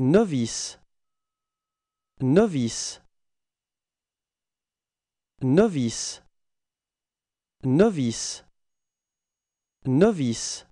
novice novice novice novice novice